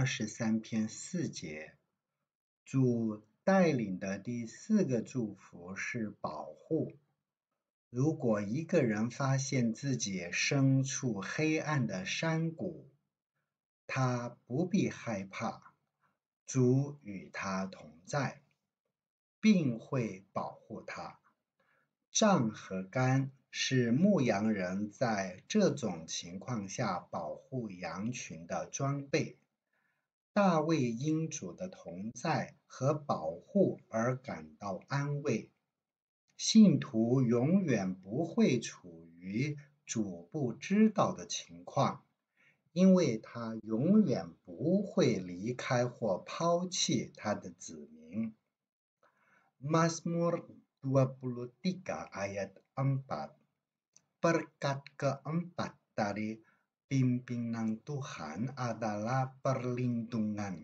二十三篇四节，主带领的第四个祝福是保护。如果一个人发现自己身处黑暗的山谷，他不必害怕，主与他同在，并会保护他。杖和杆是牧羊人在这种情况下保护羊群的装备。大卫因主的同在和保护而感到安慰。信徒永远不会处于主不知道的情况，因为他永远不会离开或抛弃他的子民。m a s m u r dua puluh i g a ayat empat perkata ke empat dari Pimpinan Tuhan adalah perlindungan.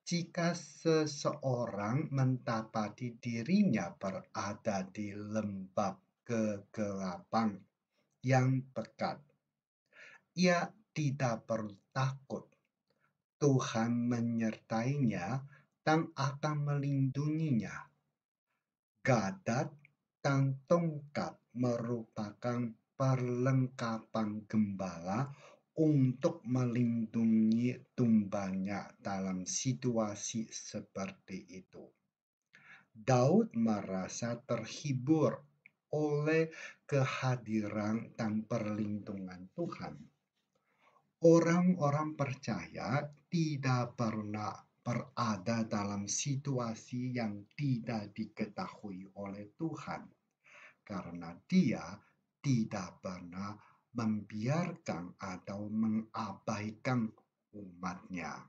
Jika seseorang mendapati dirinya berada di lembab kegelapan yang pekat, ia tidak perlu takut. Tuhan menyertainya dan akan melindunginya. Gadat dan tongkat merupakan kapang gembala untuk melindungi tumbangnya dalam situasi seperti itu. Daud merasa terhibur oleh kehadiran dan perlindungan Tuhan. Orang-orang percaya tidak pernah berada dalam situasi yang tidak diketahui oleh Tuhan, karena Dia tidak pernah membiarkan atau mengabaikan umatnya.